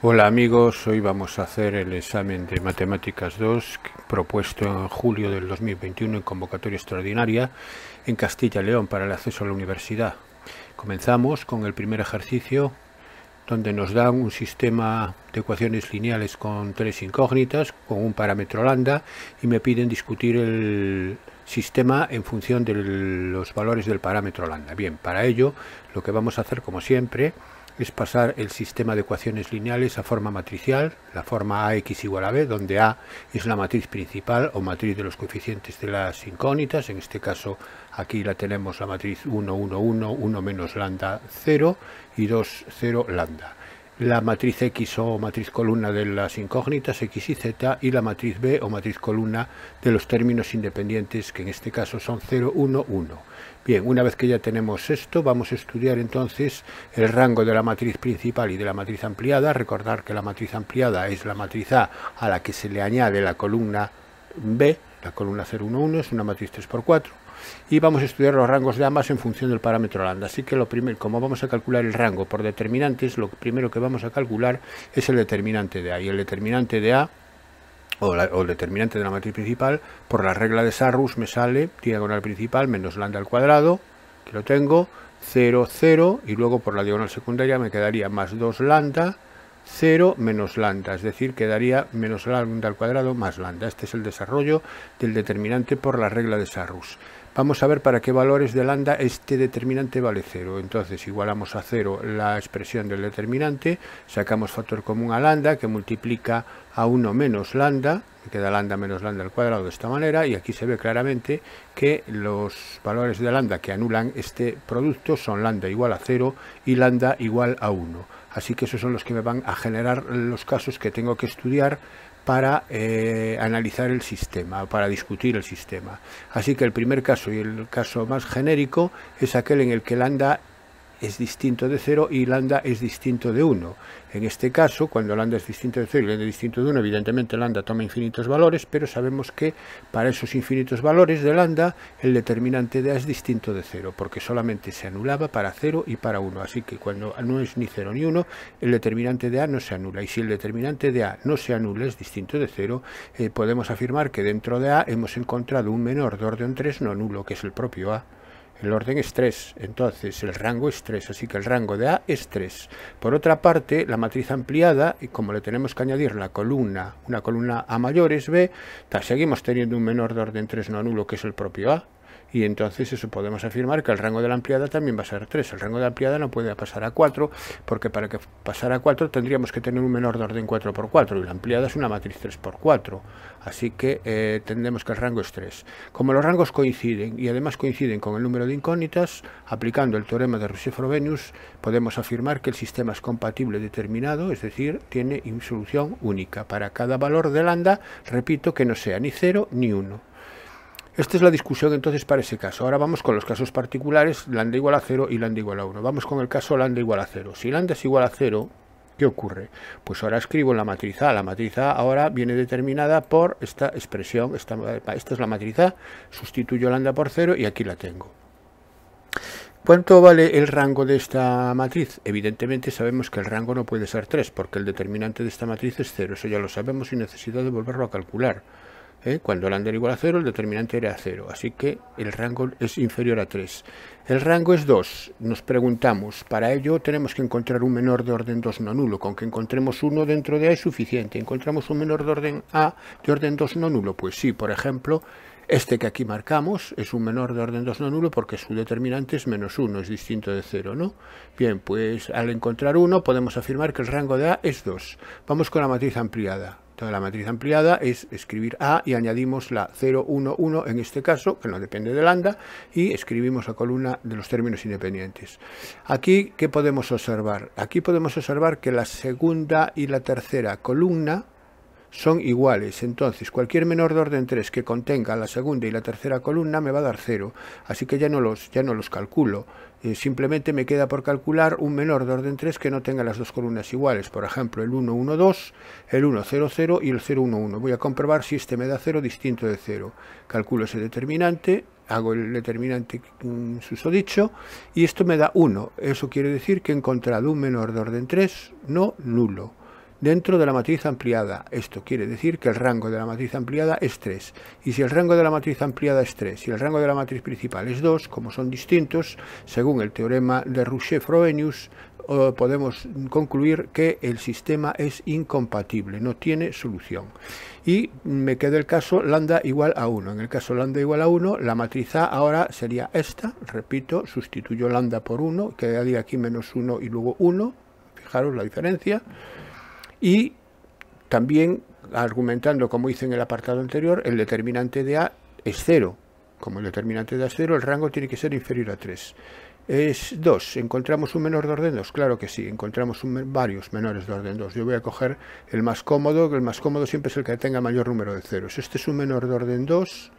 Hola amigos, hoy vamos a hacer el examen de Matemáticas 2 propuesto en julio del 2021 en convocatoria extraordinaria en Castilla y León para el acceso a la universidad. Comenzamos con el primer ejercicio donde nos dan un sistema de ecuaciones lineales con tres incógnitas, con un parámetro lambda y me piden discutir el sistema en función de los valores del parámetro lambda. Bien, para ello lo que vamos a hacer como siempre es pasar el sistema de ecuaciones lineales a forma matricial, la forma AX igual a B, donde A es la matriz principal o matriz de los coeficientes de las incógnitas, en este caso aquí la tenemos la matriz 1, 1, 1, 1 menos lambda 0 y 2, 0 lambda. La matriz X o matriz columna de las incógnitas X y Z y la matriz B o matriz columna de los términos independientes que en este caso son 0, 1, 1 Bien, una vez que ya tenemos esto, vamos a estudiar entonces el rango de la matriz principal y de la matriz ampliada. Recordar que la matriz ampliada es la matriz A a la que se le añade la columna B, la columna 011, es una matriz 3x4 y vamos a estudiar los rangos de ambas en función del parámetro lambda. Así que lo primero, como vamos a calcular el rango por determinantes, lo primero que vamos a calcular es el determinante de A y el determinante de A o, el determinante de la matriz principal, por la regla de Sarrus me sale diagonal principal menos lambda al cuadrado, que lo tengo, 0, 0, y luego por la diagonal secundaria me quedaría más 2 lambda, 0 menos lambda, es decir, quedaría menos lambda al cuadrado más lambda. Este es el desarrollo del determinante por la regla de Sarrus. Vamos a ver para qué valores de lambda este determinante vale cero. Entonces igualamos a cero la expresión del determinante, sacamos factor común a lambda que multiplica a 1 menos lambda, queda lambda menos lambda al cuadrado de esta manera y aquí se ve claramente que los valores de lambda que anulan este producto son lambda igual a 0 y lambda igual a 1. Así que esos son los que me van a generar los casos que tengo que estudiar para eh, analizar el sistema, para discutir el sistema. Así que el primer caso y el caso más genérico es aquel en el que anda es distinto de 0 y lambda es distinto de 1. En este caso, cuando lambda es distinto de 0 y lambda es distinto de 1, evidentemente lambda toma infinitos valores, pero sabemos que para esos infinitos valores de lambda el determinante de A es distinto de 0, porque solamente se anulaba para 0 y para 1. Así que cuando no es ni 0 ni 1, el determinante de A no se anula. Y si el determinante de A no se anula, es distinto de 0, eh, podemos afirmar que dentro de A hemos encontrado un menor de orden 3 no nulo, que es el propio A. El orden es 3, entonces el rango es 3, así que el rango de A es 3. Por otra parte, la matriz ampliada, y como le tenemos que añadir la columna, una columna A mayor es B, seguimos teniendo un menor de orden 3 no nulo que es el propio A, y entonces eso podemos afirmar que el rango de la ampliada también va a ser 3. El rango de la ampliada no puede pasar a 4 porque para que pasara a 4 tendríamos que tener un menor de orden 4 por 4 y la ampliada es una matriz 3 por 4. Así que eh, tendremos que el rango es 3. Como los rangos coinciden y además coinciden con el número de incógnitas, aplicando el teorema de rousseff frobenius podemos afirmar que el sistema es compatible determinado, es decir, tiene solución única para cada valor de lambda, repito, que no sea ni 0 ni 1. Esta es la discusión entonces para ese caso. Ahora vamos con los casos particulares, lambda igual a 0 y lambda igual a 1. Vamos con el caso lambda igual a 0. Si lambda es igual a 0, ¿qué ocurre? Pues ahora escribo la matriz A. La matriz A ahora viene determinada por esta expresión. Esta, es la matriz A. Sustituyo lambda por 0 y aquí la tengo. ¿Cuánto vale el rango de esta matriz? Evidentemente sabemos que el rango no puede ser 3, porque el determinante de esta matriz es 0. Eso ya lo sabemos sin necesidad de volverlo a calcular. ¿eh? Cuando el under igual a 0, el determinante era 0. Así que el rango es inferior a 3. El rango es 2. Nos preguntamos, para ello tenemos que encontrar un menor de orden 2 no nulo. Con que encontremos uno dentro de A es suficiente. ¿Encontramos un menor de orden A de orden 2 no nulo? Pues sí, por ejemplo, este que aquí marcamos es un menor de orden 2 no nulo porque su determinante es menos 1, es distinto de 0, ¿no? Bien, pues al encontrar uno podemos afirmar que el rango de A es 2. Vamos con la matriz ampliada de la matriz ampliada es escribir A y añadimos la 0, 1, 1 en este caso, que no depende de lambda, y escribimos la columna de los términos independientes. Aquí, ¿qué podemos observar? Aquí podemos observar que la segunda y la tercera columna son iguales, entonces cualquier menor de orden 3 que contenga la segunda y la tercera columna me va a dar 0, así que ya no los, ya no los calculo. Eh, simplemente me queda por calcular un menor de orden 3 que no tenga las dos columnas iguales, por ejemplo el 112, el 0, 0 y el 011. Voy a comprobar si este me da 0 distinto de 0. Calculo ese determinante, hago el determinante mm, suso dicho y esto me da 1. Eso quiere decir que he encontrado un menor de orden 3 no nulo dentro de la matriz ampliada. Esto quiere decir que el rango de la matriz ampliada es 3. Y si el rango de la matriz ampliada es 3 y el rango de la matriz principal es 2, como son distintos, según el teorema de Rouchet-Frobenius, podemos concluir que el sistema es incompatible, no tiene solución. Y me queda el caso lambda igual a 1. En el caso lambda igual a 1, la matriz A ahora sería esta, repito, sustituyo lambda por 1, quedaría aquí menos 1 y luego 1, fijaros la diferencia y también argumentando, como hice en el apartado anterior, el determinante de A es 0. Como el determinante de A es 0, el rango tiene que ser inferior a 3. Es 2. ¿Encontramos un menor de orden 2? Claro que sí, encontramos varios menores de orden 2. Yo voy a coger el más cómodo, que el más cómodo siempre es el que tenga mayor número de ceros. Este es un menor de orden 2,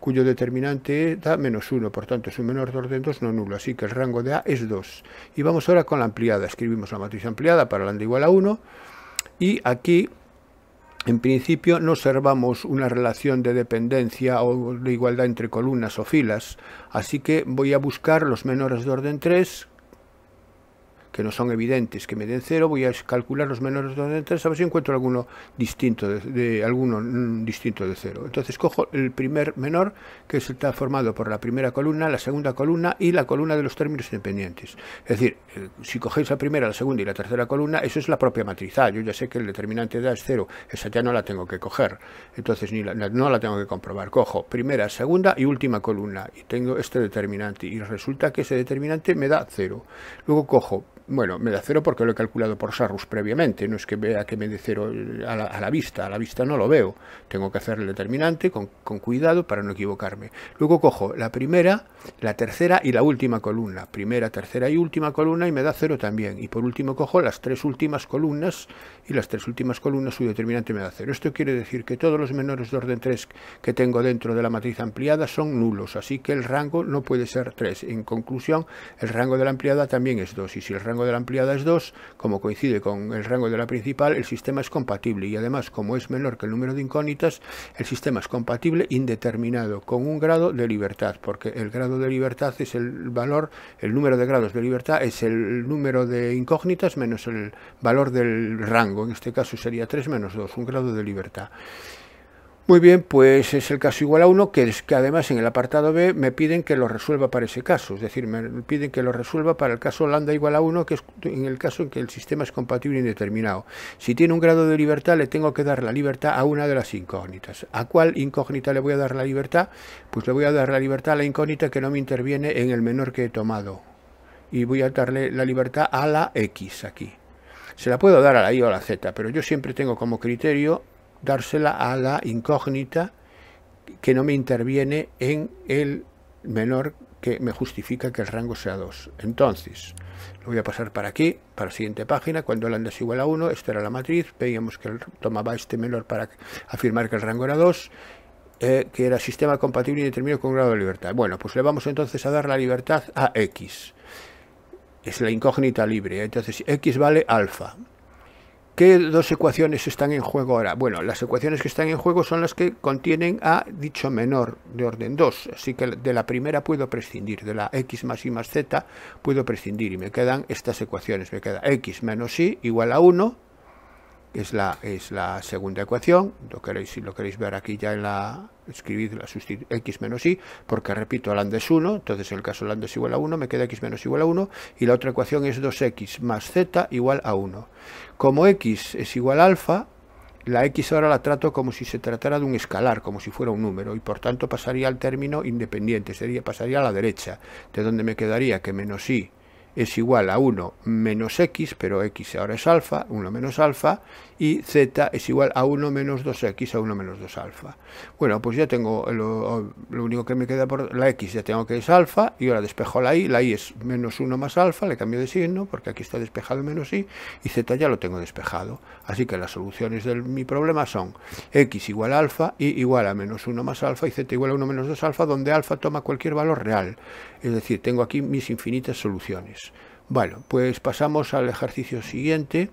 cuyo determinante da menos 1, por tanto es un menor de orden 2 no nulo, así que el rango de A es 2. Y vamos ahora con la ampliada. Escribimos la matriz ampliada para la igual a 1 y aquí en principio no observamos una relación de dependencia o de igualdad entre columnas o filas, así que voy a buscar los menores de orden 3 que no son evidentes, que me den cero, voy a calcular los menores de 3, a ver si encuentro alguno distinto de, alguno mm, distinto de cero. Entonces cojo el primer menor, que está formado por la primera columna, la segunda columna y la columna de los términos independientes. Es decir, eh, si cogéis la primera, la segunda y la tercera columna, eso es la propia matriz A. Yo ya sé que el determinante de A es cero, esa ya no la tengo que coger. Entonces ni no la tengo que comprobar. Cojo primera, segunda y última columna y tengo este determinante y resulta que ese determinante me da cero. Luego cojo bueno, me da cero porque lo he calculado por Sarrus previamente, no es que vea que me dé cero a la, vista, a la vista no lo veo. Tengo que hacer el determinante con, con cuidado para no equivocarme. Luego cojo la primera la tercera y la última columna, primera, tercera y última columna y me da cero también. Y por último cojo las tres últimas columnas y las tres últimas columnas su determinante me da cero. Esto quiere decir que todos los menores de orden 3 que tengo dentro de la matriz ampliada son nulos, así que el rango no puede ser 3. En conclusión, el rango de la ampliada también es 2 y si el rango de la ampliada es 2, como coincide con el rango de la principal, el sistema es compatible y además como es menor que el número de incógnitas, el sistema es compatible indeterminado con un grado de libertad, porque el grado de libertad es el valor, el número de grados de libertad es el número de incógnitas menos el valor del rango, en este caso sería 3 menos 2, un grado de libertad. Muy bien, pues es el caso igual a 1, que, es, que además en el apartado B me piden que lo resuelva para ese caso, es decir, me piden que lo resuelva para el caso lambda igual a 1, que es en el caso en que el sistema es compatible indeterminado. Si tiene un grado de libertad, le tengo que dar la libertad a una de las incógnitas. ¿A cuál incógnita le voy a dar la libertad? Pues le voy a dar la libertad a la incógnita que no me interviene en el menor que he tomado. Y voy a darle la libertad a la X aquí. Se la puedo dar a la Y o a la Z, pero yo siempre tengo como criterio dársela a la incógnita que no me interviene en el menor que me justifica que el rango sea 2. Entonces, lo voy a pasar para aquí, para la siguiente página, cuando lambda es igual a 1, esta era la matriz, veíamos que tomaba este menor para afirmar que el rango era 2, eh, que era sistema compatible y determinado con grado de libertad. Bueno, pues le vamos entonces a dar la libertad a X. Es la incógnita libre, entonces X vale alfa. ¿Qué dos ecuaciones están en juego ahora? Bueno, las ecuaciones que están en juego son las que contienen a dicho menor de orden 2, así que de la primera puedo prescindir, de la x más y más z puedo prescindir y me quedan estas ecuaciones, me queda x menos y igual a 1, que es la, es la segunda ecuación, lo queréis, si lo queréis ver aquí ya en la, Escribir la x menos y, porque repito, lambda es 1, entonces en el caso lambda es igual a 1, me queda x menos igual a 1, y la otra ecuación es 2x más z igual a 1. Como x es igual a alfa, la x ahora la trato como si se tratara de un escalar, como si fuera un número, y por tanto pasaría al término independiente, sería, pasaría a la derecha, de donde me quedaría que menos y es igual a 1 menos x, pero x ahora es alfa, 1 menos alfa, y z es igual a 1 menos 2x a 1 menos 2 alfa. Bueno, pues ya tengo, lo, único que me queda por la x ya tengo que es alfa, y ahora despejo la y, la y es menos 1 más alfa, le cambio de signo, porque aquí está despejado menos y, y z ya lo tengo despejado. Así que las soluciones de mi problema son x igual a alfa, y igual a menos 1 más alfa, y z igual a 1 menos 2 alfa, donde alfa toma cualquier valor real. Es decir, tengo aquí mis infinitas soluciones. Bueno, pues pasamos al ejercicio siguiente.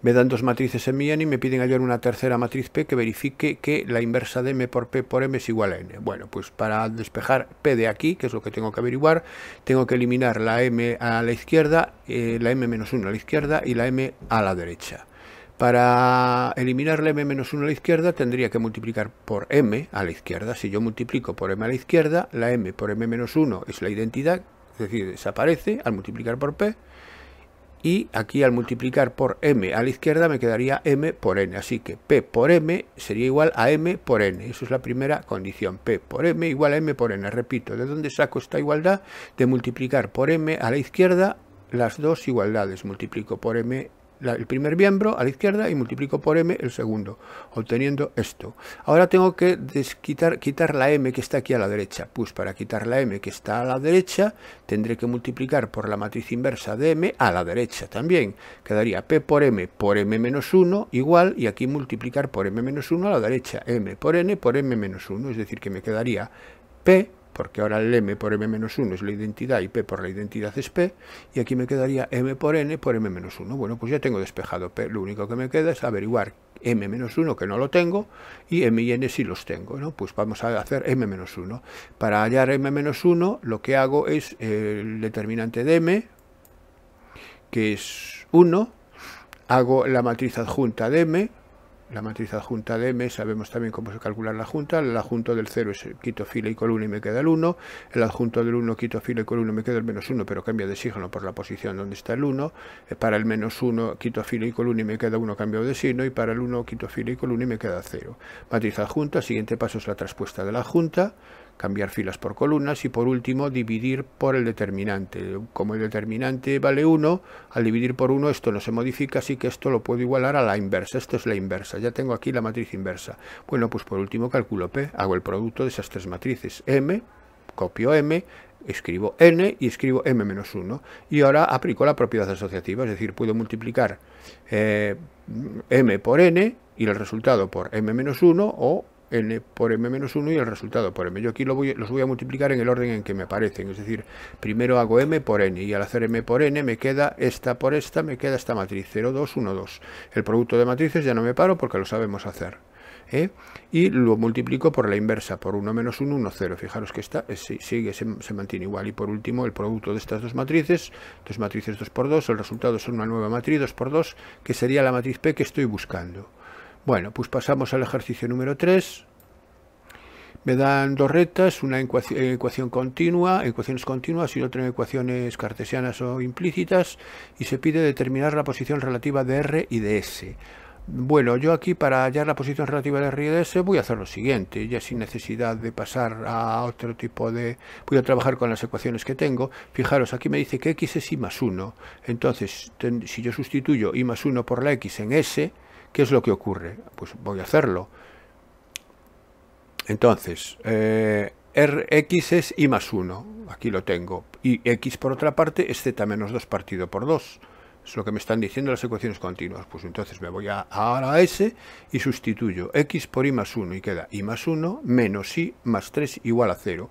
Me dan dos matrices en mi n y me piden hallar una tercera matriz p que verifique que la inversa de m por p por m es igual a n. Bueno, pues para despejar p de aquí, que es lo que tengo que averiguar, tengo que eliminar la m a la izquierda, eh, la m menos 1 a la izquierda y la m a la derecha. Para eliminar la m menos 1 a la izquierda tendría que multiplicar por m a la izquierda. Si yo multiplico por m a la izquierda, la m por m menos 1 es la identidad, es decir, desaparece al multiplicar por p. Y aquí al multiplicar por m a la izquierda me quedaría m por n. Así que p por m sería igual a m por n. Esa es la primera condición. p por m igual a m por n. Repito, ¿de dónde saco esta igualdad? De multiplicar por m a la izquierda las dos igualdades. Multiplico por m el primer miembro a la izquierda y multiplico por m el segundo, obteniendo esto. Ahora tengo que desquitar, quitar la m que está aquí a la derecha. Pues para quitar la m que está a la derecha, tendré que multiplicar por la matriz inversa de m a la derecha también. Quedaría p por m por m menos 1 igual, y aquí multiplicar por m menos 1 a la derecha, m por n por m menos 1, es decir, que me quedaría p porque ahora el m por m menos 1 es la identidad y p por la identidad es p, y aquí me quedaría m por n por m menos 1. Bueno, pues ya tengo despejado p, lo único que me queda es averiguar m menos 1, que no lo tengo, y m y n sí los tengo, ¿no? Pues vamos a hacer m menos 1. Para hallar m menos 1, lo que hago es eh, el determinante de m, que es 1, hago la matriz adjunta de m, la matriz adjunta de M, sabemos también cómo se calcula la junta, el adjunto del 0 es quito fila y columna y me queda el 1, el adjunto del 1 quito fila y columna y me queda el menos 1, pero cambia de signo por la posición donde está el 1, eh, para el menos 1 quito fila y columna y me queda 1 cambio de signo, y para el 1 quito fila y columna y me queda 0. Matriz adjunta, siguiente paso es la traspuesta de la junta cambiar filas por columnas y por último dividir por el determinante. Como el determinante vale 1, al dividir por 1 esto no se modifica, así que esto lo puedo igualar a la inversa. Esto es la inversa, ya tengo aquí la matriz inversa. Bueno, pues por último calculo P, hago el producto de esas tres matrices. M, copio M, escribo n y escribo m menos 1. Y ahora aplico la propiedad asociativa, es decir, puedo multiplicar eh, m por n y el resultado por m menos 1 o n eh, por m-1 y el resultado por m. Yo aquí lo los voy a multiplicar en el orden en que me aparecen, es decir, primero hago m por n y al hacer m por n me queda esta por esta, me queda esta matriz 0, 2, 1, 2. El producto de matrices ya no me paro porque lo sabemos hacer. ¿eh? y lo multiplico por la inversa, por 1 menos 1, 1, 0. Fijaros que esta eh, sigue, se, se, mantiene igual. Y por último, el producto de estas dos matrices, dos matrices 2 por 2, el resultado es una nueva matriz 2 por 2, que sería la matriz P que estoy buscando. Bueno, pues pasamos al ejercicio número 3. Me dan dos rectas, una eh, ecuación, continua, ecuaciones continuas y otra en ecuaciones cartesianas o implícitas, y se pide determinar la posición relativa de R y de S. Bueno, yo aquí para hallar la posición relativa de R y de S voy a hacer lo siguiente, ya sin necesidad de pasar a otro tipo de... Voy a trabajar con las ecuaciones que tengo. Fijaros, aquí me dice que X es Y más 1. Entonces, si yo sustituyo Y más 1 por la X en S, ¿Qué es lo que ocurre? Pues voy a hacerlo. Entonces, eh, Rx es I más 1, aquí lo tengo. Y X por otra parte es Z menos 2 partido por 2. Es lo que me están diciendo las ecuaciones continuas. Pues entonces me voy a, a, a S y sustituyo X por I más 1 y queda I más 1 menos I más 3 igual a 0.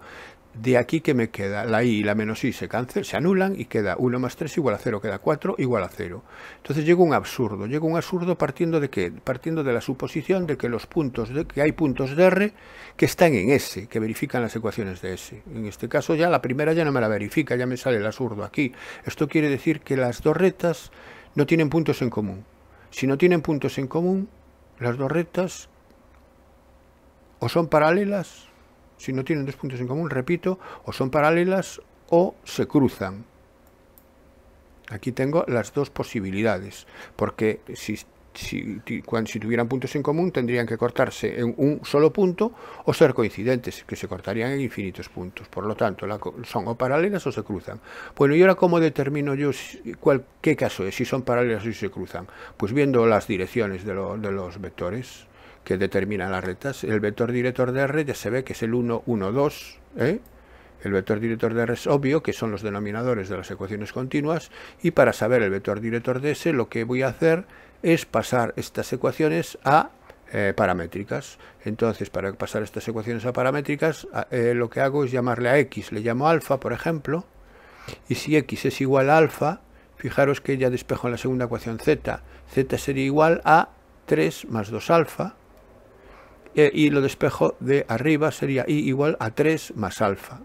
De aquí que me queda la i y la menos i se cancelan, se anulan y queda 1 más 3 igual a 0, queda 4 igual a 0. Entonces llega un absurdo, llega un absurdo partiendo de qué? Partiendo de la suposición de que los puntos de que hay puntos de R que están en S, que verifican las ecuaciones de S. En este caso ya la primera ya no me la verifica, ya me sale el absurdo aquí. Esto quiere decir que las dos retas no tienen puntos en común. Si no tienen puntos en común, las dos retas o son paralelas si no tienen dos puntos en común, repito, o son paralelas o se cruzan. Aquí tengo las dos posibilidades, porque si, si, tuvieran puntos en común tendrían que cortarse en un solo punto o ser coincidentes, que se cortarían en infinitos puntos. Por lo tanto, son o paralelas o se cruzan. Bueno, ¿y ahora cómo determino yo qué caso es, si son paralelas o si se cruzan? Pues viendo las direcciones de, de los vectores que determina las retas. El vector director de R ya se ve que es el 1, 1, 2. El vector director de R es obvio, que son los denominadores de las ecuaciones continuas, y para saber el vector director de S lo que voy a hacer es pasar estas ecuaciones a eh, paramétricas. Entonces, para pasar estas ecuaciones a paramétricas, eh, lo que hago es llamarle a x, le llamo alfa, por ejemplo, y si x es igual a alfa, fijaros que ya despejo en la segunda ecuación z, z sería igual a 3 más 2 alfa, eh, y lo despejo de arriba, sería I igual a 3 más alfa.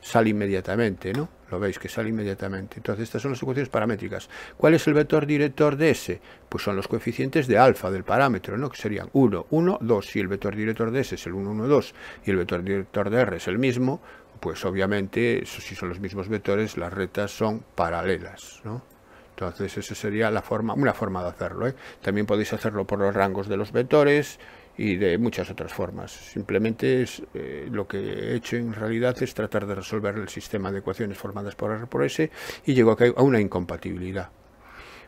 Sale inmediatamente, ¿no? Lo veis que sale inmediatamente. Entonces, estas son las ecuaciones paramétricas. ¿Cuál es el vector director de S? Pues son los coeficientes de alfa del parámetro, ¿no? Que serían 1, 1, 2. y el vector director de S es el 1, 1, 2 y el vector director de R es el mismo, pues obviamente, si son los mismos vectores, las retas son paralelas, ¿no? Entonces, esa sería la forma, una forma de hacerlo. ¿eh? También podéis hacerlo por los rangos de los vectores, y de muchas otras formas. Simplemente eh, lo que he hecho en realidad es tratar de resolver el sistema de ecuaciones formadas por R por S y llego a una incompatibilidad.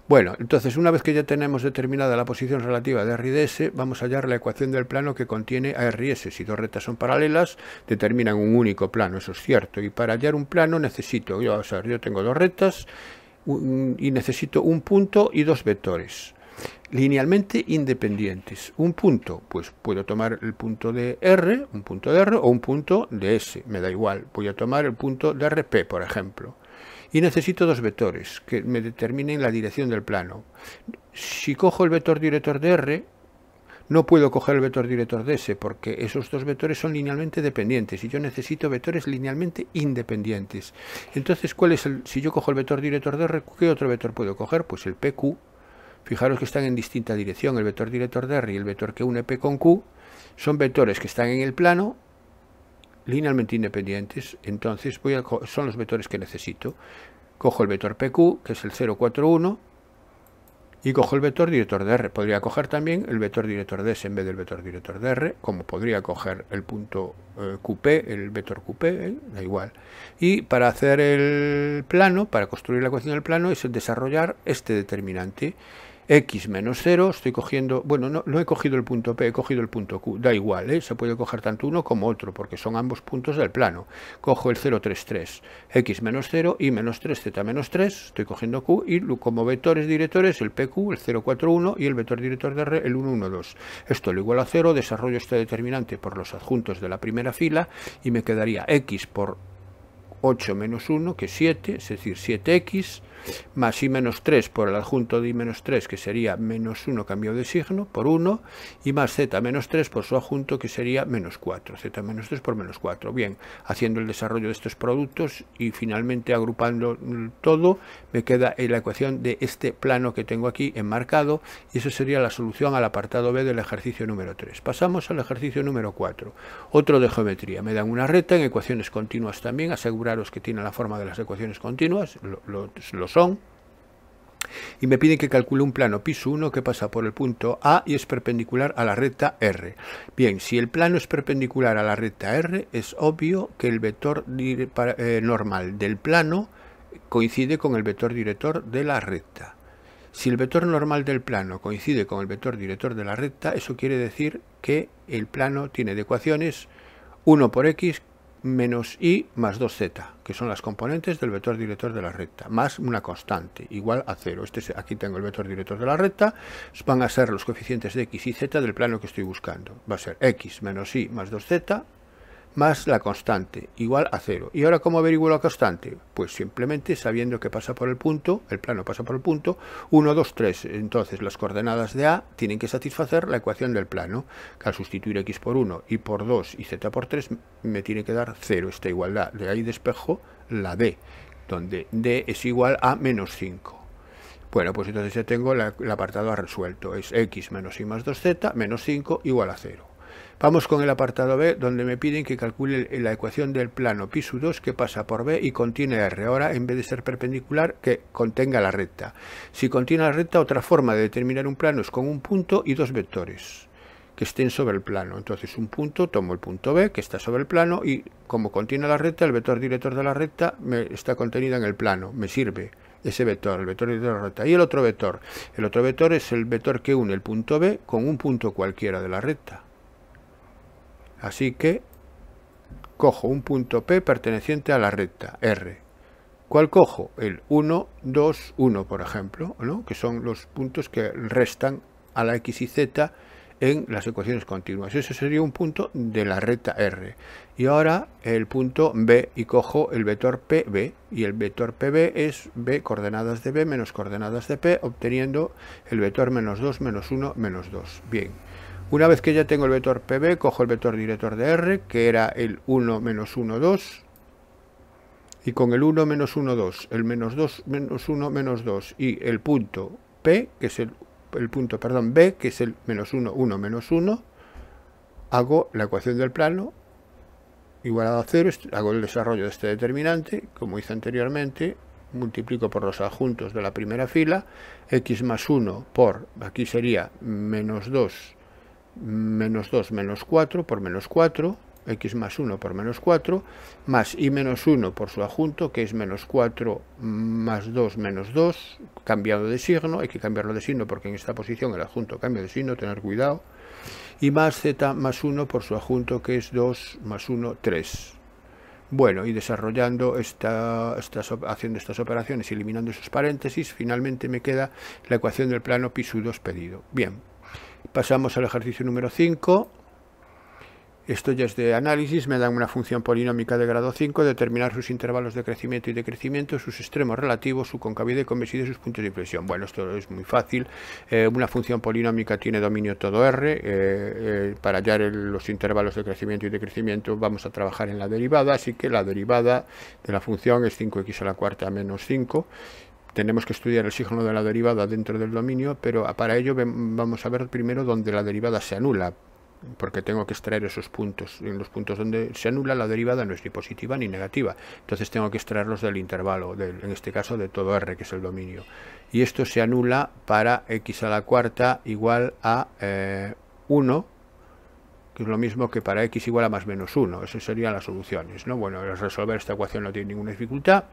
Bueno, entonces una vez que ya tenemos determinada la posición relativa de R y de S, vamos a hallar la ecuación del plano que contiene a R y S. Si dos rectas son paralelas, determinan un único plano, eso es cierto. Y para hallar un plano necesito, yo, o sea, yo tengo dos rectas y necesito un punto y dos vectores linealmente independientes. Un punto, pues puedo tomar el punto de R, un punto de R o un punto de S, me da igual. Voy a tomar el punto de RP, por ejemplo. Y necesito dos vectores que me determinen la dirección del plano. Si cojo el vector director de R, no puedo coger el vector director de S porque esos dos vectores son linealmente dependientes y yo necesito vectores linealmente independientes. Entonces, ¿cuál es el si yo cojo el vector director de R, qué otro vector puedo coger? Pues el PQ Fijaros que están en distinta dirección. El vector director de R y el vector que une P con Q son vectores que están en el plano linealmente independientes. Entonces voy son los vectores que necesito. Cojo el vector PQ, que es el 1, y cojo el vector director de R. Podría coger también el vector director de S en vez del vector director de R, como podría coger el punto eh, QP, el vector QP, eh, da igual. Y para hacer el plano, para construir la ecuación del plano, es desarrollar este determinante x menos 0, estoy cogiendo, bueno, no, he cogido el punto P, he cogido el punto Q, da igual, ¿eh? se puede coger tanto uno como otro, porque son ambos puntos del plano. Cojo el 0, 3, 3, x menos 0, y menos 3, z menos 3, estoy cogiendo Q, y como vectores directores, el PQ, el 0, 4, 1, y el vector director de R, el 1, 1, 2. Esto lo igual a 0, desarrollo este determinante por los adjuntos de la primera fila, y me quedaría x por 8 menos 1, que es 7, es decir, 7x, más y menos 3 por el adjunto de i menos 3, que sería menos 1 cambio de signo, por 1, y más z menos 3 por su adjunto, que sería menos 4, z menos 3 por menos 4. Bien, haciendo el desarrollo de estos productos y finalmente agrupando todo, me queda la ecuación de este plano que tengo aquí enmarcado, y eso sería la solución al apartado B del ejercicio número 3. Pasamos al ejercicio número 4, otro de geometría. Me dan una recta en ecuaciones continuas también, aseguraros que tiene la forma de las ecuaciones continuas, son, y me piden que calcule un plano piso 1 que pasa por el punto A y es perpendicular a la recta R. Bien, si el plano es perpendicular a la recta R, es obvio que el vector eh, normal del plano coincide con el vector director de la recta. Si el vector normal del plano coincide con el vector director de la recta, eso quiere decir que el plano tiene de ecuaciones 1 por x menos i más 2z, que son las componentes del vector director de la recta, más una constante, igual a 0. Este aquí tengo el vector director de la recta, van a ser los coeficientes de x y z del plano que estoy buscando. Va a ser x menos i más 2z más la constante, igual a cero. ¿Y ahora cómo averiguo la constante? Pues simplemente sabiendo que pasa por el punto, el plano pasa por el punto, 1, 2, 3. Entonces las coordenadas de A tienen que satisfacer la ecuación del plano, que al sustituir x por 1 y por 2 y z por 3 me tiene que dar 0 esta igualdad. De ahí despejo la D, donde D es igual a menos 5. Bueno, pues entonces ya tengo el apartado resuelto. Es x menos y más 2z menos 5 igual a 0. Vamos con el apartado B, donde me piden que calcule la ecuación del plano pi 2 que pasa por B y contiene R. Ahora, en vez de ser perpendicular, que contenga la recta. Si contiene la recta, otra forma de determinar un plano es con un punto y dos vectores que estén sobre el plano. Entonces, un punto, tomo el punto B, que está sobre el plano, y como contiene la recta, el vector director de la recta me, está contenido en el plano, me sirve ese vector, el vector de la recta. Y el otro vector, el otro vector es el vector que une el punto B con un punto cualquiera de la recta. Así que cojo un punto P perteneciente a la recta R. ¿Cuál cojo? El 1, 2, 1, por ejemplo, que son los puntos que restan a la X y Z en las ecuaciones continuas. Ese sería un punto de la recta R. Y ahora el punto B y cojo el vector PB. Y el vector PB es B coordenadas de B menos coordenadas de P, obteniendo el vector menos 2, menos 1, menos 2. Bien. Una vez que ya tengo el vector PB, cojo el vector director de R, que era el 1, menos 1, 2. Y con el 1, menos 1, 2, el menos 2, menos 1, menos 2 y el punto P, que es el, punto, perdón, B, que es el menos 1, 1, menos 1, hago la ecuación del plano igualado a 0, hago el desarrollo de este determinante, como hice anteriormente, multiplico por los adjuntos de la primera fila, x más 1 por, aquí sería menos 2 menos 2 menos 4 por menos 4, x más 1 por menos 4, más y menos 1 por su adjunto, que es menos 4 más 2 menos 2, cambiado de signo, hay que cambiarlo de signo porque en esta posición el adjunto cambia de signo, tener cuidado, y más z más 1 por su adjunto, que es 2 más 1, 3. Bueno, y desarrollando esta, estas, haciendo estas operaciones, eliminando esos paréntesis, finalmente me queda la ecuación del plano pi 2 pedido. Bien, Pasamos al ejercicio número 5. Esto ya es de análisis, me dan una función polinómica de grado 5, determinar sus intervalos de crecimiento y decrecimiento, sus extremos relativos, su concavidad y convexidad y sus puntos de inflexión. Bueno, esto es muy fácil. Eh, una función polinómica tiene dominio todo R. Eh, eh, para hallar los intervalos de crecimiento y decrecimiento vamos a trabajar en la derivada, así que la derivada de la función es 5x a la cuarta menos 5 tenemos que estudiar el signo de la derivada dentro del dominio, pero para ello vamos a ver primero dónde la derivada se anula, porque tengo que extraer esos puntos. En los puntos donde se anula la derivada no es ni positiva ni negativa, entonces tengo que extraerlos del intervalo, en este caso de todo r, que es el dominio. Y esto se anula para x a la cuarta igual a 1, eh, que es lo mismo que para x igual a más menos 1. Esas serían las soluciones. ¿no? Bueno, resolver esta ecuación no tiene ninguna dificultad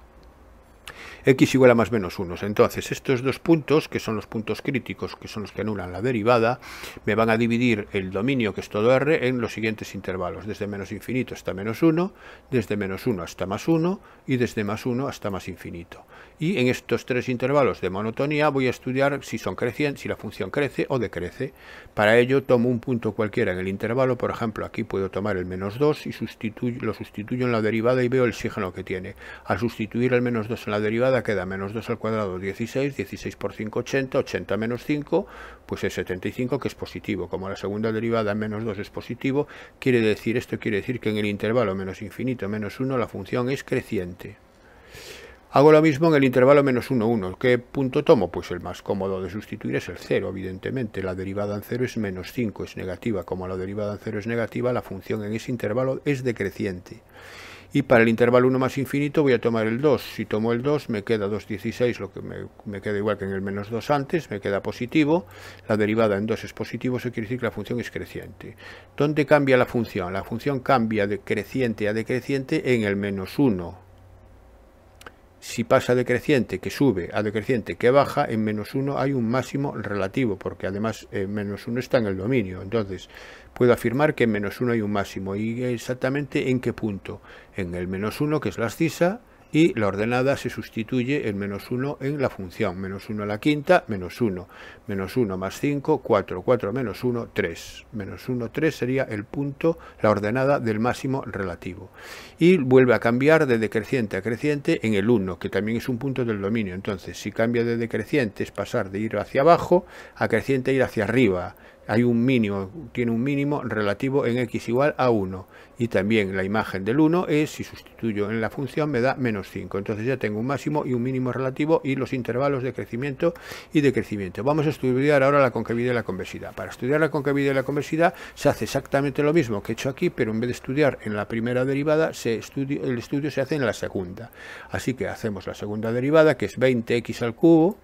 x igual a más menos 1. Entonces, estos dos puntos, que son los puntos críticos, que son los que anulan la derivada, me van a dividir el dominio, que es todo r, en los siguientes intervalos, desde menos infinito hasta menos 1, desde menos 1 hasta más 1 y desde más 1 hasta más infinito y en estos tres intervalos de monotonía voy a estudiar si son crecientes, si la función crece o decrece. Para ello tomo un punto cualquiera en el intervalo, por ejemplo aquí puedo tomar el menos 2 y lo sustituyo en la derivada y veo el signo que tiene. Al sustituir el menos 2 en la derivada queda menos 2 al cuadrado 16, 16 por 5 80, 80 menos 5 pues es 75 que es positivo. Como la segunda derivada menos 2 es positivo, quiere decir esto quiere decir que en el intervalo menos infinito menos 1 la función es creciente. Hago lo mismo en el intervalo menos 1, 1. ¿Qué punto tomo? Pues el más cómodo de sustituir es el 0, evidentemente. La derivada en 0 es menos 5, es negativa. Como la derivada en 0 es negativa, la función en ese intervalo es decreciente. Y para el intervalo 1 más infinito voy a tomar el 2. Si tomo el 2 me queda 2,16, lo que me, queda igual que en el menos 2 antes, me queda positivo. La derivada en 2 es positivo, eso quiere decir que la función es creciente. ¿Dónde cambia la función? La función cambia de creciente a decreciente en el menos 1 si pasa decreciente que sube a decreciente que baja, en menos 1 hay un máximo relativo, porque además eh, menos 1 está en el dominio. Entonces, puedo afirmar que en menos 1 hay un máximo. ¿Y exactamente en qué punto? En el menos 1, que es la ascisa y la ordenada se sustituye el menos 1 en la función, menos 1 a la quinta, menos 1, menos 1 más 5, 4, 4 menos 1, 3, menos 1, 3 sería el punto, la ordenada del máximo relativo. Y vuelve a cambiar de decreciente a creciente en el 1, que también es un punto del dominio, entonces si cambia de decreciente es pasar de ir hacia abajo a creciente ir hacia arriba, hay un mínimo, tiene un mínimo relativo en x igual a 1. Y también la imagen del 1 es, si sustituyo en la función, me da menos 5. Entonces ya tengo un máximo y un mínimo relativo y los intervalos de crecimiento y de crecimiento. Vamos a estudiar ahora la concavidad y la convexidad. Para estudiar la concavidad y la conversidad se hace exactamente lo mismo que he hecho aquí, pero en vez de estudiar en la primera derivada, el estudio se hace en la segunda. Así que hacemos la segunda derivada, que es 20x al cubo,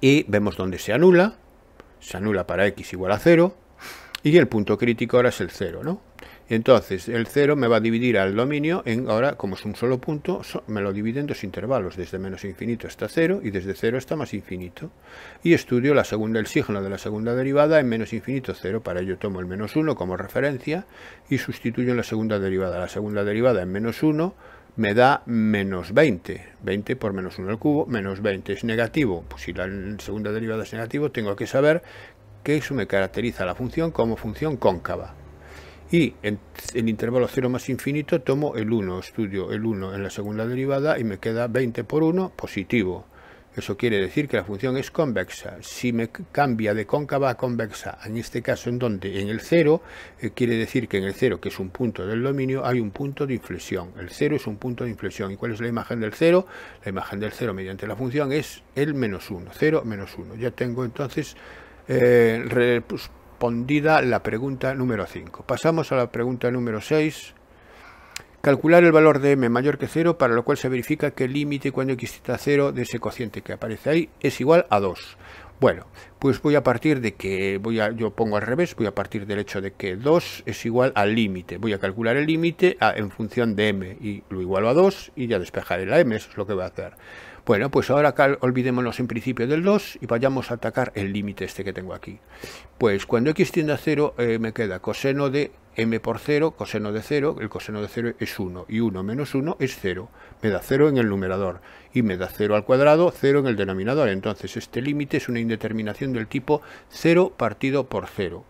y vemos dónde se anula se anula para x igual a 0, y el punto crítico ahora es el 0, ¿no? Entonces, el 0 me va a dividir al dominio en, ahora, como es un solo punto, me lo divide en dos intervalos, desde menos infinito hasta 0 y desde 0 hasta más infinito. Y estudio la segunda, el signo de la segunda derivada en menos infinito 0, para ello tomo el menos 1 como referencia y sustituyo en la segunda derivada. La segunda derivada en menos 1 me da menos 20. 20 por menos 1 al cubo, menos 20 es negativo. Pues si la segunda derivada es negativa tengo que saber que eso me caracteriza la función como función cóncava. Y en el intervalo 0 más infinito tomo el 1, estudio el 1 en la segunda derivada y me queda 20 por 1 positivo. Eso quiere decir que la función es convexa. Si me cambia de cóncava a convexa, en este caso en donde en el cero, eh, quiere decir que en el cero, que es un punto del dominio, hay un punto de inflexión. El cero es un punto de inflexión. ¿Y cuál es la imagen del cero? La imagen del cero mediante la función es el menos 1, 0 menos 1. Ya tengo entonces eh, respondida la pregunta número 5. Pasamos a la pregunta número 6 calcular el valor de m mayor que 0, para lo cual se verifica que el límite cuando x está 0 de ese cociente que aparece ahí es igual a 2. Bueno, pues voy a partir de que, voy a, yo pongo al revés, voy a partir del hecho de que 2 es igual al límite. Voy a calcular el límite ah, en función de m y lo igualo a 2 y ya despejaré la m, eso es lo que voy a hacer. Bueno, pues ahora acá olvidémonos en principio del 2 y vayamos a atacar el límite este que tengo aquí. Pues cuando x tiende a 0 eh, me queda coseno de m por 0, coseno de 0, el coseno de 0 es 1 y 1 menos 1 es 0. Me da 0 en el numerador y me da 0 al cuadrado, 0 en el denominador. Entonces este límite es una indeterminación del tipo 0 partido por 0.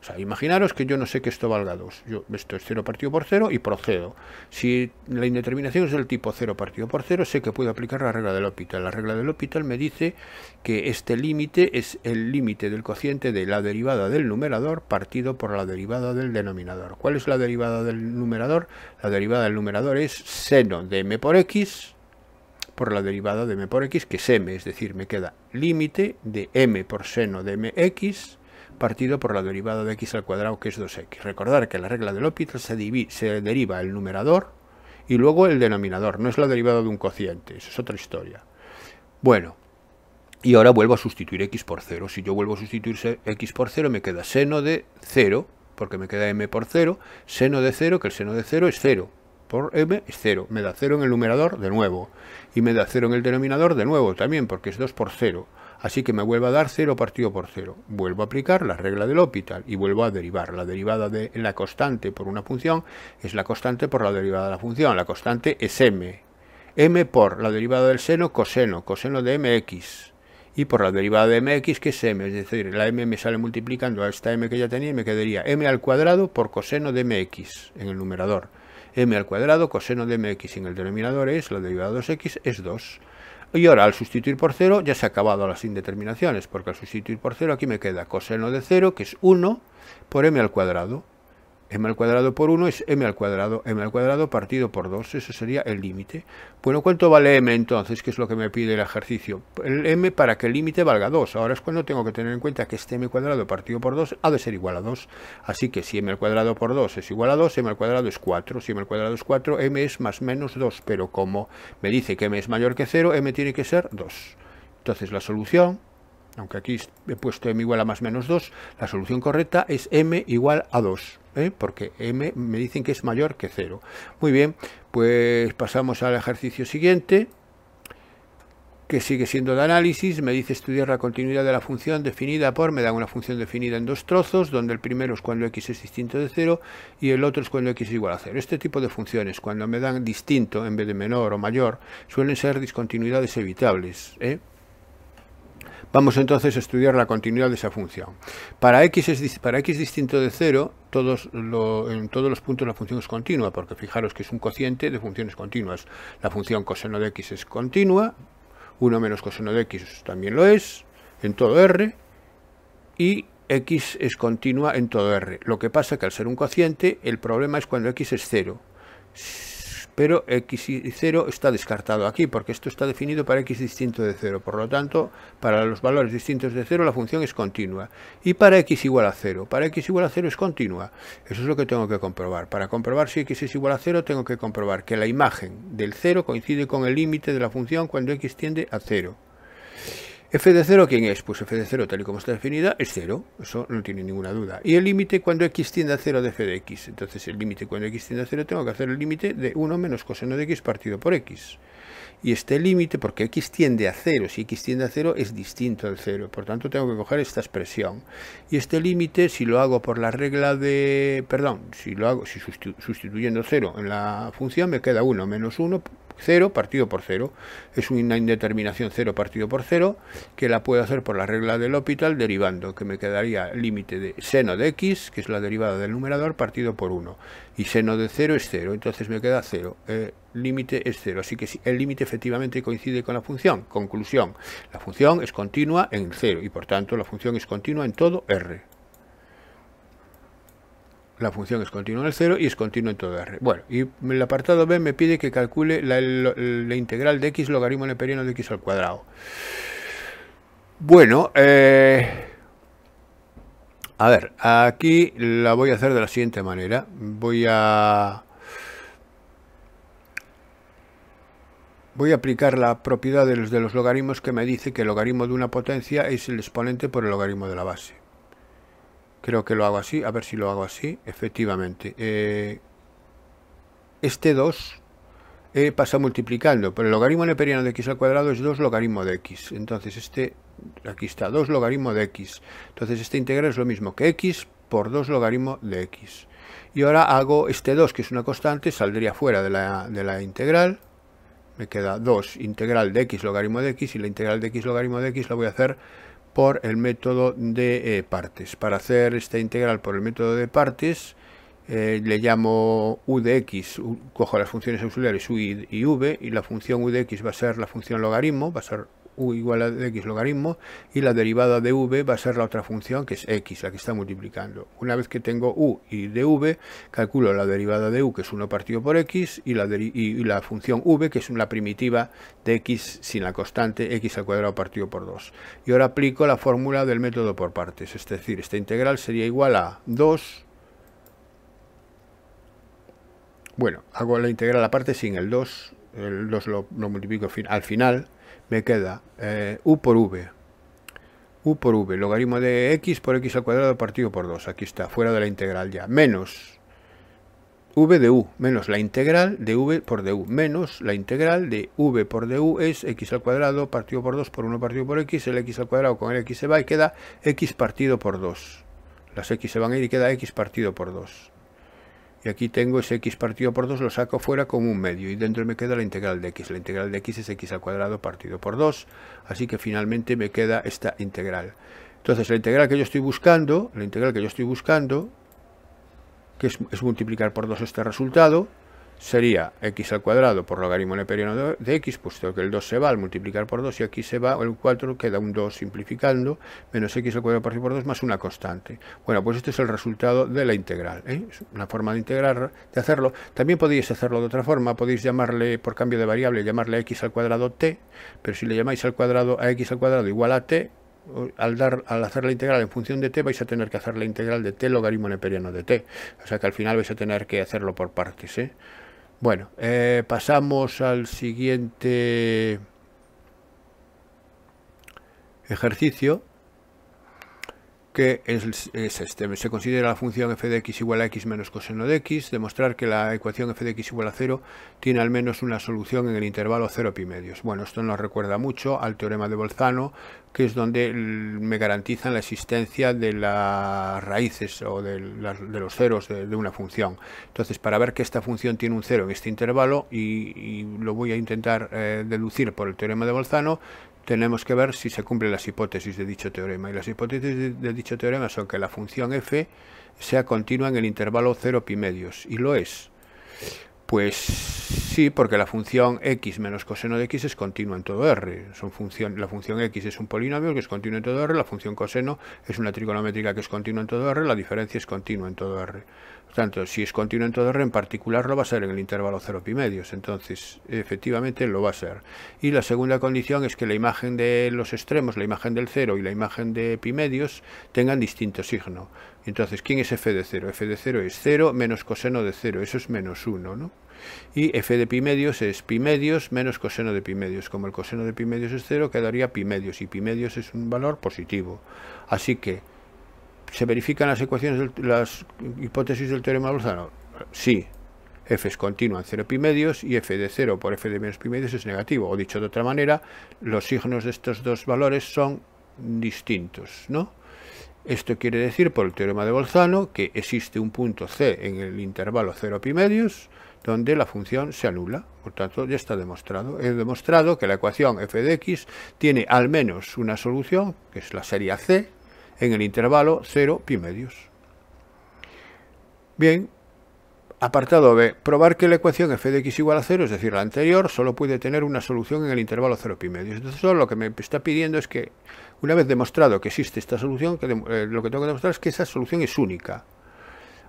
O sea, imaginaros que yo no sé que esto valga 2. esto es 0 partido por 0 y procedo. Si la indeterminación es del tipo 0 partido por 0, sé que puedo aplicar la regla del Hospital. La regla del Hospital me dice que este límite es el límite del cociente de la derivada del numerador partido por la derivada del denominador. ¿Cuál es la derivada del numerador? La derivada del numerador es seno de m por x por la derivada de m por x, que es m, es decir, me queda límite de m por seno de mx partido por la derivada de x al cuadrado que es 2x. Recordar que la regla del L'Hopital se, se deriva el numerador y luego el denominador, no es la derivada de un cociente, eso es otra historia. Bueno, y ahora vuelvo a sustituir x por 0. Si yo vuelvo a sustituir x por 0 me queda seno de 0, porque me queda m por 0, seno de 0, que el seno de 0 es 0, por m es 0, me da 0 en el numerador de nuevo, y me da 0 en el denominador de nuevo también, porque es 2 por 0. Así que me vuelvo a dar 0 partido por 0. Vuelvo a aplicar la regla del Hospital y vuelvo a derivar. La derivada de la constante por una función es la constante por la derivada de la función. La constante es m. m por la derivada del seno, coseno, coseno de mx. Y por la derivada de mx, que es m, es decir, la m me sale multiplicando a esta m que ya tenía y me quedaría m al cuadrado por coseno de mx en el numerador m al cuadrado coseno de mx en el denominador es la derivada de 2x es 2 y ahora al sustituir por 0 ya se ha acabado las indeterminaciones, porque al sustituir por 0 aquí me queda coseno de 0, que es 1, por m al cuadrado m al cuadrado por 1 es m al cuadrado, m al cuadrado partido por 2, eso sería el límite. Bueno, ¿cuánto vale m entonces? Que es lo que me pide el ejercicio. El m para que el límite valga 2. Ahora es cuando tengo que tener en cuenta que este m cuadrado partido por 2 ha de ser igual a 2. Así que si m al cuadrado por 2 es igual a 2, m al cuadrado es 4. Si m al cuadrado es 4, m es más menos 2. Pero como me dice que m es mayor que 0, m tiene que ser 2. Entonces la solución aunque aquí he puesto m igual a más menos 2, la solución correcta es m igual a 2. ¿eh? porque m me dicen que es mayor que 0. Muy bien, pues pasamos al ejercicio siguiente, que sigue siendo de análisis. Me dice estudiar la continuidad de la función definida por, me da una función definida en dos trozos, donde el primero es cuando x es distinto de 0 y el otro es cuando x es igual a 0. Este tipo de funciones, cuando me dan distinto en vez de menor o mayor, suelen ser discontinuidades evitables. ¿eh? Vamos entonces a estudiar la continuidad de esa función. Para x, para x distinto de 0, en todos los puntos la función es continua, porque fijaros que es un cociente de funciones continuas. La función coseno de x es continua, 1 menos coseno de x también lo es, en todo r, y x es continua en todo r. Lo que pasa que al ser un cociente, el problema es cuando x es 0 pero x y 0 está descartado aquí, porque esto está definido para x distinto de 0. Por lo tanto, para los valores distintos de 0 la función es continua. Y para x igual a 0. Para x igual a 0 es continua. Eso es lo que tengo que comprobar. Para comprobar si x es igual a 0 tengo que comprobar que la imagen del 0 coincide con el límite de la función cuando x tiende a 0 f de 0, ¿quién es? Pues f de 0, tal y como está definida, es 0. Eso no tiene ninguna duda. Y el límite cuando x tiende a 0 de f de x. Entonces, el límite cuando x tiende a 0, tengo que hacer el límite de 1 menos coseno de x partido por x. Y este límite, porque x tiende a 0, si x tiende a 0 es distinto al 0, por tanto tengo que coger esta expresión. Y este límite, si lo hago por la regla de, perdón, si lo hago, si sustituyendo 0 en la función, me queda 1 menos 1 cero, partido por cero. Es una indeterminación cero, partido por cero, que la puedo hacer por la regla del hospital derivando, que me quedaría límite de seno de x, que es la derivada del numerador, partido por 1. Y seno de 0 es 0, entonces me queda 0. El límite es 0, así que el límite efectivamente coincide con la función. Conclusión, la función es continua en 0 y por tanto la función es continua en todo r la función es continua en el 0 y es continua en todo R. Bueno, y el apartado B me pide que calcule la, integral de x logaritmo neperiano de x al cuadrado. Bueno, eh, a ver, aquí la voy a hacer de la siguiente manera. Voy a... Voy a aplicar la propiedad de los, de los logaritmos que me dice que el logaritmo de una potencia es el exponente por el logaritmo de la base. Creo que lo hago así, a ver si lo hago así, efectivamente. Eh, este 2 pasa multiplicando, pero el logaritmo neperiano de x al cuadrado es 2 logaritmo de x. Entonces este, aquí está, 2 logaritmo de x. Entonces esta integral es lo mismo que x por 2 logaritmo de x. Y ahora hago este 2, que es una constante, saldría fuera de la, de la integral. Me queda 2 integral de x logaritmo de x y la integral de x logaritmo de x la voy a hacer por el método de eh, partes. Para hacer esta integral por el método de partes, eh, le llamo u de x, cojo las funciones auxiliares u y, y v, y la función u de x va a ser la función logaritmo, va a ser u igual a x logaritmo y la derivada de v va a ser la otra función que es x, la que está multiplicando. Una vez que tengo u y dv, calculo la derivada de u que es 1 partido por x y la, función v que es la primitiva de x sin la constante x al cuadrado partido por 2. Y ahora aplico la fórmula del método por partes, es decir, esta integral sería igual a 2 bueno, hago la integral aparte sin el 2, el 2 lo multiplico al final me queda eh, u por v. u por v, logaritmo de x por x al cuadrado partido por 2. Aquí está, fuera de la integral ya. Menos v de u, menos la integral de v por du, menos la integral de v por du es x al cuadrado partido por 2 por 1 partido por x, el x al cuadrado con el x se va y queda x partido por 2. Las x se van a ir y queda x partido por 2 y aquí tengo ese x partido por 2, lo saco fuera como un medio y dentro me queda la integral de x. La integral de x es x al cuadrado partido por 2, así que finalmente me queda esta integral. Entonces la integral que yo estoy buscando, la integral que yo estoy buscando, que es, es multiplicar por 2 este resultado, sería x al cuadrado por logaritmo neperiano de x, puesto que el 2 se va al multiplicar por 2 y aquí se va el 4, queda un 2 simplificando, menos x al cuadrado por 2 más una constante. Bueno, pues este es el resultado de la integral. ¿eh? Es una forma de integrar, de hacerlo. También podéis hacerlo de otra forma, podéis llamarle, por cambio de variable, llamarle x al cuadrado t, pero si le llamáis al cuadrado a x al cuadrado igual a t, al, dar, al hacer la integral en función de t vais a tener que hacer la integral de t logaritmo neperiano de t. O sea que al final vais a tener que hacerlo por partes. ¿eh? Bueno, eh, pasamos al siguiente ejercicio que es, este. Eh, se considera la función f de x igual a x menos coseno de x, demostrar que la ecuación f de x igual a 0 tiene al menos una solución en el intervalo 0 pi medios. Bueno, esto nos recuerda mucho al teorema de Bolzano, que es donde me garantizan la existencia de las raíces o de, los ceros de, una función. Entonces, para ver que esta función tiene un cero en este intervalo, y, lo voy a intentar eh, deducir por el teorema de Bolzano, tenemos que ver si se cumplen las hipótesis de dicho teorema. Y las hipótesis de, dicho teorema son que la función f sea continua en el intervalo 0 pi medios. ¿Y lo es? Pues sí, porque la función x menos coseno de x es continua en todo r. Son función, la función x es un polinomio que es continua en todo r, la función coseno es una trigonométrica que es continua en todo r, la diferencia es continua en todo r tanto, si es continuo en todo R, e en particular lo va a ser en el intervalo 0 pi medios. Entonces, efectivamente lo va a ser. Y la segunda condición es que la imagen de los extremos, la imagen del 0 y la imagen de pi medios, tengan distinto signo. Entonces, ¿quién es f de 0? f de 0 es 0 menos coseno de 0, eso es menos 1, ¿no? Y f de pi medios es pi medios menos coseno de pi medios. Como el coseno de pi medios es 0, quedaría pi medios, y pi medios es un valor positivo. Así que ¿Se verifican las ecuaciones, las hipótesis del teorema de Bolzano? Sí. F es continua en 0 pi medios y f de 0 por f de menos pi medios es negativo. O dicho de otra manera, los signos de estos dos valores son distintos, ¿no? Esto quiere decir, por el teorema de Bolzano, que existe un punto C en el intervalo 0 pi medios donde la función se anula. Por tanto, ya está demostrado. He demostrado que la ecuación f de x tiene al menos una solución, que es la serie C, en el intervalo 0 pi medios. Bien, apartado B, probar que la ecuación f de x igual a 0, es decir, la anterior, solo puede tener una solución en el intervalo 0 pi medios. Entonces, lo que me está pidiendo es que, una vez demostrado que existe esta solución, eh, lo que tengo que demostrar es que esa solución es única.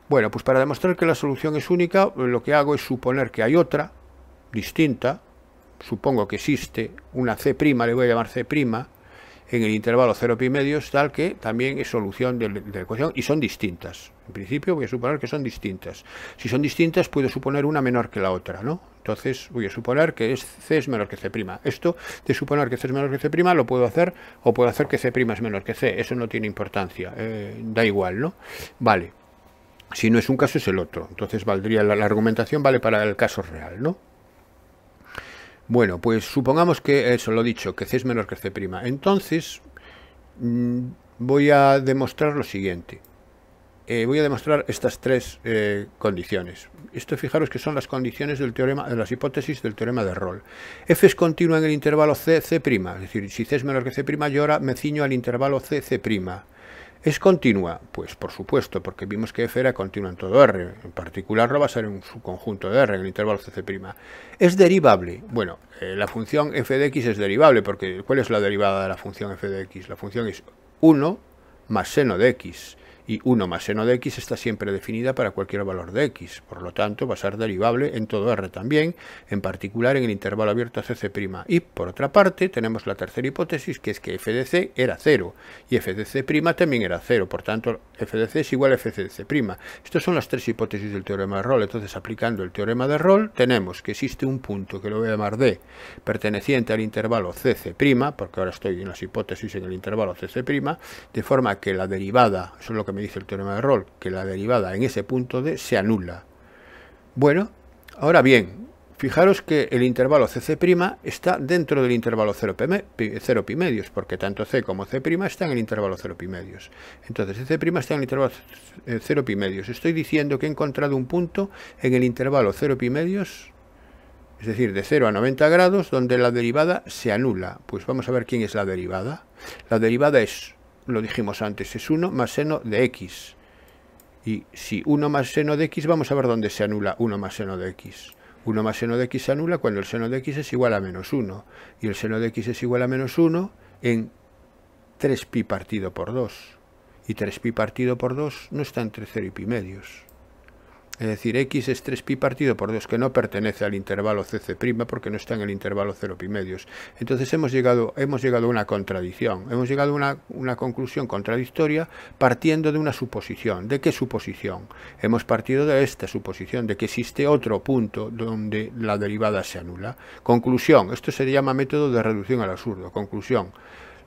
Bueno, pues para demostrar que la solución es única, lo que hago es suponer que hay otra, distinta, supongo que existe una C', le voy a llamar C', en el intervalo 0 pi medios, tal que también es solución de, la ecuación y son distintas. En principio voy a suponer que son distintas. Si son distintas, puedo suponer una menor que la otra, ¿no? Entonces voy a suponer que es C es menor que C'. Esto de suponer que C es menor que C' lo puedo hacer o puedo hacer que C' es menor que C. Eso no tiene importancia. Eh, da igual, ¿no? Vale. Si no es un caso, es el otro. Entonces valdría la argumentación vale para el caso real, ¿no? Bueno, pues supongamos que eso, lo he dicho, que C es menor que C'. Entonces, mm, voy a demostrar lo siguiente. Eh, voy a demostrar estas tres eh, condiciones. Esto fijaros que son las condiciones del teorema, de eh, las hipótesis del teorema de Rolle. F es continua en el intervalo C, C', es decir, si C es menor que C', yo ahora me ciño al intervalo C, C'. ¿Es continua? Pues por supuesto, porque vimos que f era continua en todo R. En particular no va a ser un subconjunto de R en el intervalo cc'. ¿Es derivable? Bueno, eh, la función f de x es derivable, porque ¿cuál es la derivada de la función f de x? La función es 1 más seno de x y 1 más seno de x está siempre definida para cualquier valor de x, por lo tanto va a ser derivable en todo R también, en particular en el intervalo abierto CC'. Y por otra parte tenemos la tercera hipótesis que es que f de c era 0 y f de c' también era 0, por tanto f de c es igual a f de c'. Estas son las tres hipótesis del teorema de Rolle, entonces aplicando el teorema de Rolle tenemos que existe un punto que lo voy a llamar d perteneciente al intervalo CC', porque ahora estoy en las hipótesis en el intervalo CC', de forma que la derivada, es lo que me dice el teorema de Rolle, que la derivada en ese punto D se anula. Bueno, ahora bien, fijaros que el intervalo CC' está dentro del intervalo 0 pi medios, porque tanto C como C' están en el intervalo 0 pi medios. Entonces, CC' está en el intervalo 0 eh, pi medios. Estoy diciendo que he encontrado un punto en el intervalo 0 pi medios, es decir, de 0 a 90 grados, donde la derivada se anula. Pues vamos a ver quién es la derivada. La derivada es lo dijimos antes, es 1 más seno de x. Y si 1 más seno de x, vamos a ver dónde se anula 1 más seno de x. 1 más seno de x se anula cuando el seno de x es igual a menos 1. Y el seno de x es igual a menos 1 en 3pi partido por 2. Y 3pi partido por 2 no está entre 0 y pi medios es decir, x es 3pi partido por 2, que no pertenece al intervalo cc' porque no está en el intervalo 0pi medios. Entonces hemos llegado, a una contradicción, hemos llegado a una, conclusión contradictoria partiendo de una suposición. ¿De qué suposición? Hemos partido de esta suposición, de que existe otro punto donde la derivada se anula. Conclusión, esto se llama método de reducción al absurdo. Conclusión,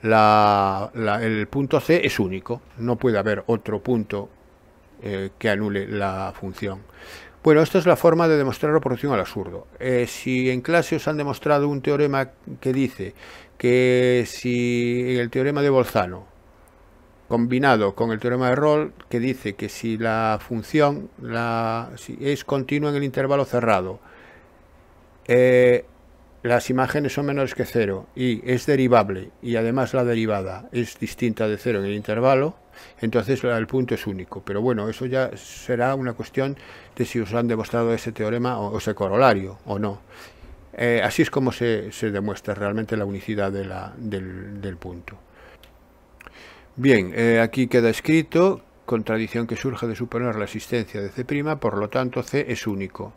el punto C es único, no puede haber otro punto eh, que anule la función. Bueno, esta es la forma de demostrar la proporción al absurdo. Eh, si en clase os han demostrado un teorema que dice que si el teorema de Bolzano, combinado con el teorema de Roll, que dice que si la función es continua en el intervalo cerrado, eh, las imágenes son menores que cero y es derivable y además la derivada es distinta de cero en el intervalo, entonces el punto es único. Pero bueno, eso ya será una cuestión de si os han demostrado ese teorema o ese corolario o no. Eh, así es como se, demuestra realmente la unicidad del, punto. Bien, eh, aquí queda escrito, contradicción que surge de suponer la existencia de C', por lo tanto C es único.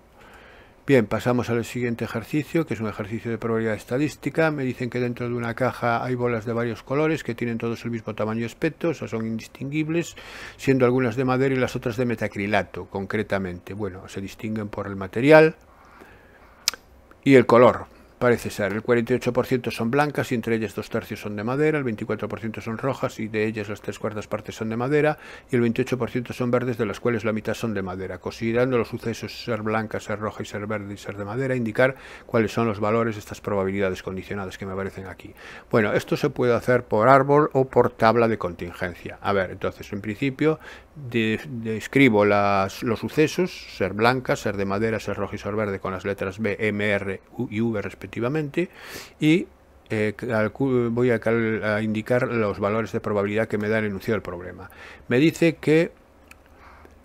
Bien, pasamos al siguiente ejercicio, que es un ejercicio de probabilidad estadística. Me dicen que dentro de una caja hay bolas de varios colores que tienen todos el mismo tamaño y aspecto, o son indistinguibles, siendo algunas de madera y las otras de metacrilato, concretamente. Bueno, se distinguen por el material y el color. Parece ser, el 48% son blancas y entre ellas dos tercios son de madera, el 24% son rojas y de ellas las tres cuartas partes son de madera y el 28% son verdes de las cuales la mitad son de madera, considerando los sucesos ser blanca, ser roja y ser verde y ser de madera, indicar cuáles son los valores de estas probabilidades condicionadas que me aparecen aquí. Bueno, esto se puede hacer por árbol o por tabla de contingencia. A ver, entonces en principio describo las, los sucesos, ser blancas, ser de madera, ser rojo y ser verde, con las letras B, M, R y V respectivamente, y eh, voy a, indicar los valores de probabilidad que me da el enunciado del problema. Me dice que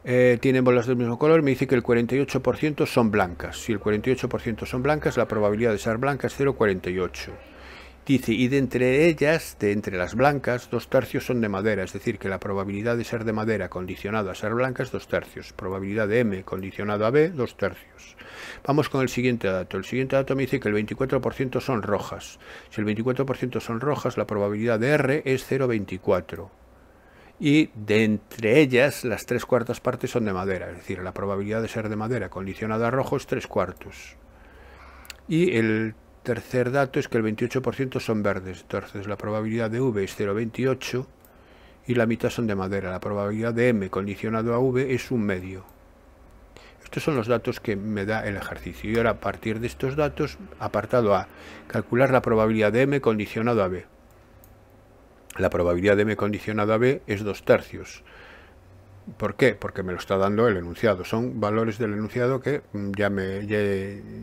eh, tienen bolas del mismo color, me dice que el 48% son blancas. Si el 48% son blancas, la probabilidad de ser blanca es 0,48. Dice, y de entre ellas, de entre las blancas, dos tercios son de madera, es decir, que la probabilidad de ser de madera condicionada a ser blanca es dos tercios, probabilidad de M condicionado a B, dos tercios. Vamos con el siguiente dato. El siguiente dato me dice que el 24% son rojas. Si el 24% son rojas, la probabilidad de R es 0,24 y de entre ellas las tres cuartas partes son de madera, es decir, la probabilidad de ser de madera condicionada a rojo es tres cuartos. Y el Tercer dato es que el 28% son verdes, entonces la probabilidad de V es 0,28 y la mitad son de madera. La probabilidad de M condicionado a V es un medio. Estos son los datos que me da el ejercicio. Y ahora a partir de estos datos, apartado A, calcular la probabilidad de M condicionado a B. La probabilidad de M condicionado a B es dos tercios. ¿Por qué? Porque me lo está dando el enunciado. Son valores del enunciado que mm, ya, me, ya,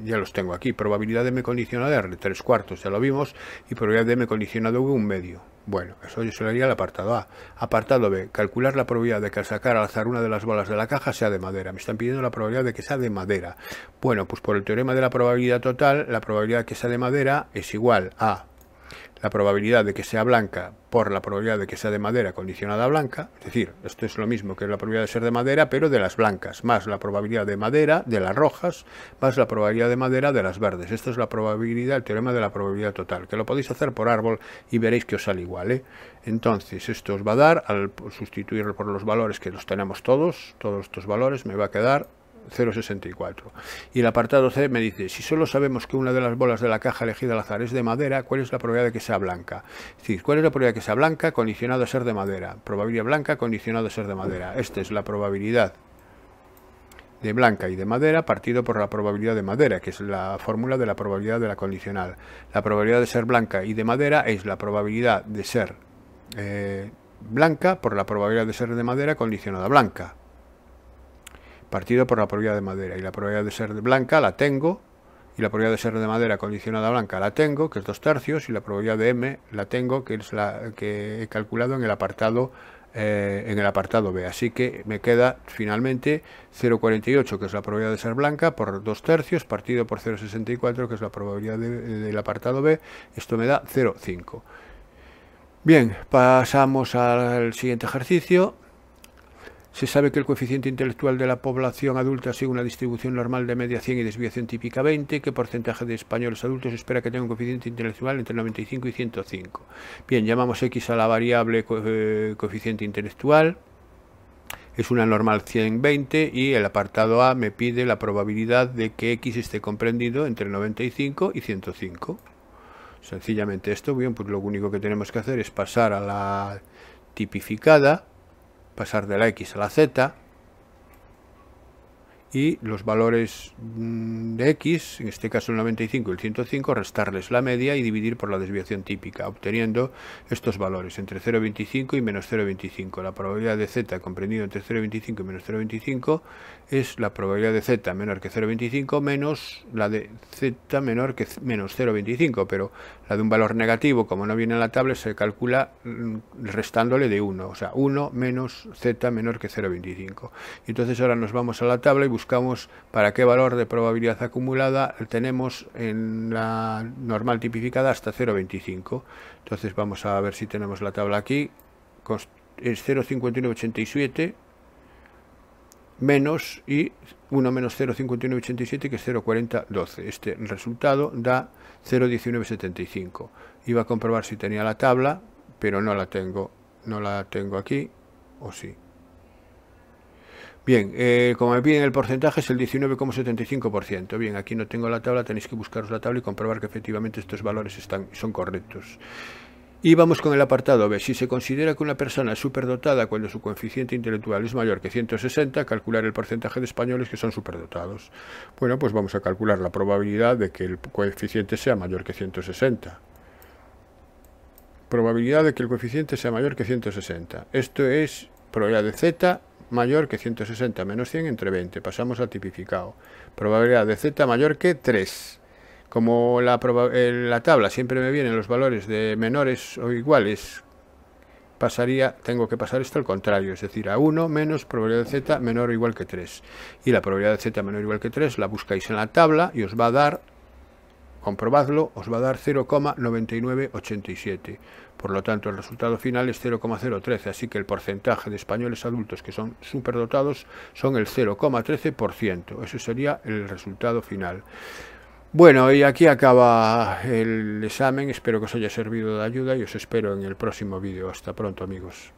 ya los tengo aquí. Probabilidad de M condicionada R, tres cuartos, ya lo vimos. Y probabilidad de M condicionado V, un medio. Bueno, eso yo se lo haría al apartado A. Apartado B, calcular la probabilidad de que al sacar al azar una de las bolas de la caja sea de madera. Me están pidiendo la probabilidad de que sea de madera. Bueno, pues por el teorema de la probabilidad total, la probabilidad de que sea de madera es igual a la probabilidad de que sea blanca por la probabilidad de que sea de madera condicionada a blanca, es decir, esto es lo mismo que la probabilidad de ser de madera, pero de las blancas, más la probabilidad de madera de las rojas, más la probabilidad de madera de las verdes. Esto es la probabilidad, el teorema de la probabilidad total, que lo podéis hacer por árbol y veréis que os sale igual. ¿eh? Entonces, esto os va a dar, al sustituirlo por los valores que los tenemos todos, todos estos valores, me va a quedar 0,64. Y el apartado C me dice, si solo sabemos que una de las bolas de la caja elegida al azar es de madera, ¿cuál es la probabilidad de que sea blanca? Es decir, ¿cuál es la probabilidad de que sea blanca condicionada a ser de madera? Probabilidad blanca condicionada a ser de madera. Esta es la probabilidad de blanca y de madera partido por la probabilidad de madera, que es la fórmula de la probabilidad de la condicional. La probabilidad de ser blanca y de madera es la probabilidad de ser eh, blanca por la probabilidad de ser de madera condicionada blanca partido por la probabilidad de madera. Y la probabilidad de ser blanca la tengo, y la probabilidad de ser de madera condicionada blanca la tengo, que es dos tercios, y la probabilidad de M la tengo, que es la que he calculado en el apartado eh, en el apartado B. Así que me queda finalmente 0,48, que es la probabilidad de ser blanca, por dos tercios, partido por 0,64, que es la probabilidad del apartado B. Esto me da 0,5. Bien, pasamos al siguiente ejercicio. Se sabe que el coeficiente intelectual de la población adulta sigue una distribución normal de media 100 y desviación típica 20. ¿Qué porcentaje de españoles adultos espera que tenga un coeficiente intelectual entre 95 y 105? Bien, llamamos X a la variable eh, coeficiente intelectual. Es una normal 120 y el apartado A me pide la probabilidad de que X esté comprendido entre 95 y 105. Sencillamente esto, bien, pues lo único que tenemos que hacer es pasar a la tipificada pasar de la X a la Z, y los valores mm, de x, en este caso el 95 y el 105, restarles la media y dividir por la desviación típica, obteniendo estos valores entre 0,25 y menos 0,25. La probabilidad de z comprendido entre 0,25 y menos 0,25 es la probabilidad de z menor que 0,25 menos la de z menor que menos 0,25, pero la de un valor negativo, como no viene en la tabla, se calcula mm, restándole de 1, o sea, 1 menos z menor que 0,25. entonces ahora nos vamos a la tabla y buscamos para qué valor de probabilidad acumulada tenemos en la normal tipificada hasta 0,25. Entonces vamos a ver si tenemos la tabla aquí, es 0.5187, menos y 1 menos 0,5987 que es 0,4012. Este resultado da 0,1975. Iba a comprobar si tenía la tabla, pero no la tengo, no la tengo aquí, o sí. Bien, eh, como me piden el porcentaje es el 19,75%. Bien, aquí no tengo la tabla, tenéis que buscaros la tabla y comprobar que efectivamente estos valores están, son correctos. Y vamos con el apartado B. Si se considera que una persona es superdotada cuando su coeficiente intelectual es mayor que 160, calcular el porcentaje de españoles que son superdotados. Bueno, pues vamos a calcular la probabilidad de que el coeficiente sea mayor que 160 probabilidad de que el coeficiente sea mayor que 160. Esto es probabilidad de z mayor que 160 menos 100 entre 20. Pasamos a tipificado. Probabilidad de z mayor que 3. Como eh, la, tabla siempre me vienen los valores de menores o iguales, pasaría, tengo que pasar esto al contrario, es decir, a 1 menos probabilidad de z menor o igual que 3. Y la probabilidad de z menor o igual que 3 la buscáis en la tabla y os va a dar, comprobadlo, os va a dar 0,9987. Por lo tanto, el resultado final es 0,013, así que el porcentaje de españoles adultos que son superdotados son el 0,13%. Ese sería el resultado final. Bueno, y aquí acaba el examen. Espero que os haya servido de ayuda y os espero en el próximo vídeo. Hasta pronto, amigos.